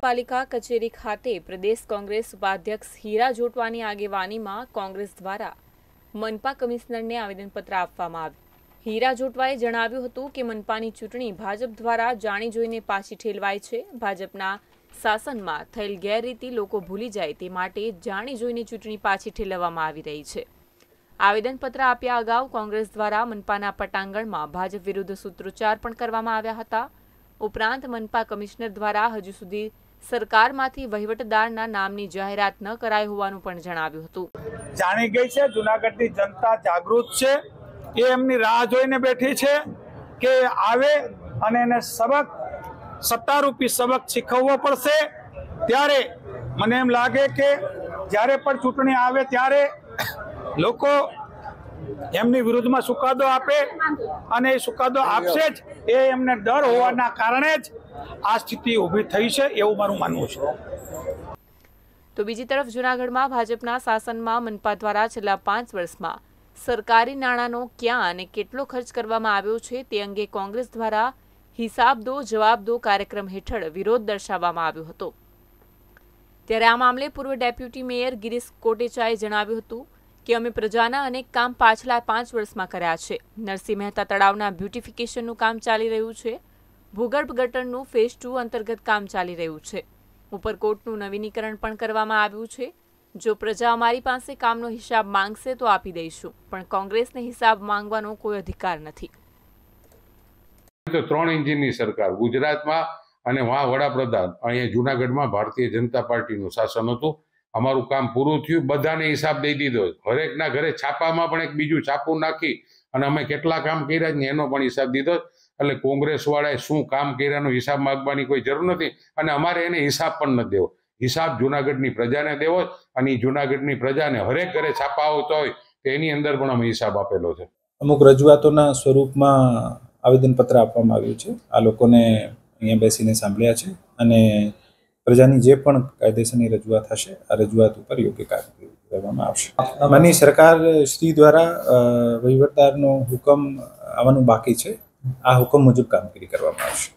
પાલિકા કચેરી ખાતે પ્રદેશ કોંગ્રેસ ઉપાધ્યક્ષ હીરા જોટવાની આગેવાનીમાં કોંગ્રેસ દ્વારા મનપા કમિશનરને આવેદનપત્ર આપવામાં આવ્યું હીરા જોટવાએ જણાવ્યું હતું કે મનપાની ચૂંટણી ભાજપ દ્વારા જાણી જોઈને પાછી ઠેલવાય છે ભાજપના શાસનમાં થયેલ ગેરરીતિ લોકો ભૂલી જાય તે માટે જાણી જોઈને ચૂંટણી પાછી ઠેલવવામાં આવી રહી છે આવેદનપત્ર આપ્યા અગાઉ કોંગ્રેસ દ્વારા મનપાના પટાંગણમાં ભાજપ વિરુદ્ધ સૂત્રોચ્ચાર પણ કરવામાં આવ્યા હતા ઉપરાંત મનપા કમિશનર દ્વારા હજુ સુધી સરકારમાંથી વહીવટદારના નામની જાહેરાત ન કરાઈ હોવાનું પણ જણાવ્યું હતું જાણી ગઈ છે જુનાગઢની જનતા જાગૃત છે એ એમની રાહ જોઈને બેઠી છે કે આવે અને એને સબક સત્તારૂપી સબક શીખવવો પડશે ત્યારે મને એમ લાગે કે જ્યારે પણ ચૂંટણી આવે ત્યારે લોકો એમની વિરુદ્ધમાં સુકાદો આપે અને એ સુકાદો આપશે જ એ એમને ડર હોવાના કારણે જ આ સ્થિતિ ઊભી થઈ છે એવું મારું માનવું છે તો બીજી તરફ જૂનાગઢમાં ભાજપના શાસનમાં મનપા દ્વારા છેલ્લા પાંચ વર્ષમાં સરકારી નાણાંનો ક્યાં અને કેટલો ખર્ચ કરવામાં આવ્યો છે તે અંગે કોંગ્રેસ દ્વારા હિસાબ દો જવાબ દો કાર્યક્રમ હેઠળ વિરોધ દર્શાવવામાં આવ્યો હતો ત્યારે આ મામલે પૂર્વ ડેપ્યુટી મેયર ગિરીશ કોટેચાએ જણાવ્યું હતું કે અમે પ્રજાના અનેક કામ પાછલા પાંચ વર્ષમાં કર્યા છે નરસિંહ મહેતા તળાવના બ્યુટિફિકેશનનું કામ ચાલી રહ્યું છે ભૂગર્ભ ગટરનું ફેઝ ટુ અંતર્ગત કામ ચાલી રહ્યું છે ઉપરકોટનું નવીનીકરણ પણ કરવામાં આવ્યું છે જો પ્રજા અમારી પાસે કામનો હિસાબ માંગશે તો આપી દઈશું પણ કોંગ્રેસને હિસાબ માંગવાનો કોઈ અધિકાર નથી ત્રણ એન્જિનની સરકાર ગુજરાતમાં અને વહાં વડાપ્રધાન અહીંયા જુનાગઢમાં ભારતીય જનતા પાર્ટીનું શાસન હતું અમારું કામ પૂરું થયું બધાને હિસાબ દઈ દીધો હરેકના ઘરે છાપામાં પણ એક બીજું છાપું નાખી અને અમે કેટલા કામ કર્યા ને એનો પણ હિસાબ દીધો એટલે કોંગ્રેસવાળાએ શું કામ કર્યાનો હિસાબ માગવાની કોઈ જરૂર નથી અને અમારે એને હિસાબ પણ ન દેવો હિસાબ જુનાગઢની પ્રજાને દેવો અને એ જુનાગઢની પ્રજાને હરેક ઘરે છાપા આવતા હોય તો એની અંદર પણ અમે હિસાબ આપેલો છે અમુક રજૂઆતોના સ્વરૂપમાં આવેદનપત્ર આપવામાં આવ્યું છે આ લોકોને અહીંયા બેસીને સાંભળ્યા છે અને પ્રજાની જે પણ કાયદેસરની રજૂઆત હશે આ રજૂઆત ઉપર યોગ્ય કાર્ય કરવામાં આવશે માની સરકાર શ્રી દ્વારા વહીવટદારનો હુકમ આવવાનું બાકી છે આ હુકમ મુજબ કામગીરી કરવામાં આવશે